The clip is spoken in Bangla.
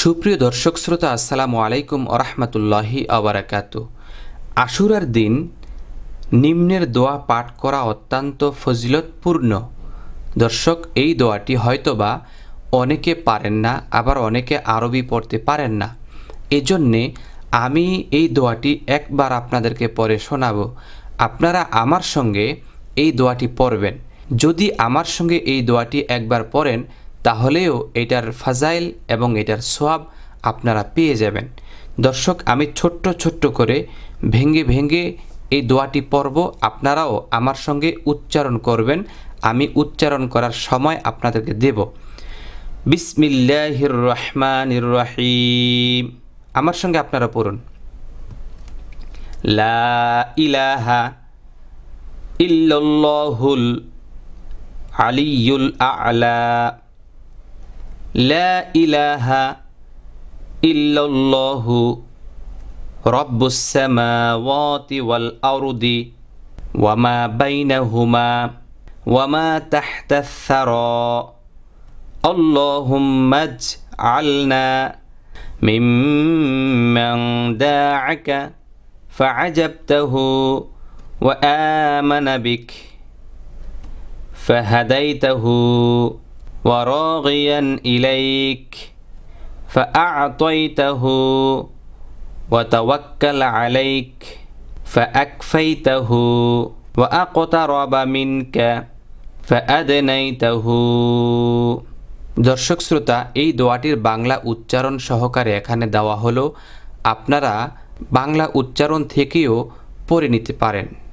সুপ্রিয় দর্শক শ্রোতা আসসালামু আলাইকুম আরহামতুল্লাহি আবরাকাত আশুরার দিন নিম্নের দোয়া পাঠ করা অত্যন্ত ফজিলতপূর্ণ দর্শক এই দোয়াটি হয়তোবা অনেকে পারেন না আবার অনেকে আরবি পড়তে পারেন না এজন্যে আমি এই দোয়াটি একবার আপনাদেরকে পরে শোনাব আপনারা আমার সঙ্গে এই দোয়াটি পড়বেন যদি আমার সঙ্গে এই দোয়াটি একবার পড়েন তাহলেও এটার ফাজাইল এবং এটার সোয়াব আপনারা পেয়ে যাবেন দর্শক আমি ছোট্ট ছোট্ট করে ভেঙ্গে ভেঙ্গে এই দোয়াটি পর্ব আপনারাও আমার সঙ্গে উচ্চারণ করবেন আমি উচ্চারণ করার সময় আপনাদেরকে দেব বিসমিল্লাহির রহমান রহিম আমার সঙ্গে আপনারা পড়ুন লা ইলাহা ইল্লাল্লাহুল আলিয়ুল আ'লা لا إله إلا الله رب السماوات والأرض وما بينهما وما تحت الثرى اللهم اجعلنا ممن داعك فعجبته وآمن بك فهديته وراغيا إليك فأعطيته وتوكل عليك فأكفيته وأقترب منك فأدنيته দর্শক শ্রোতা এই দোয়াটির বাংলা উচ্চারণ সহকারে এখানে দেওয়া হলো আপনারা বাংলা উচ্চারণ থেকেও পড়ে নিতে পারেন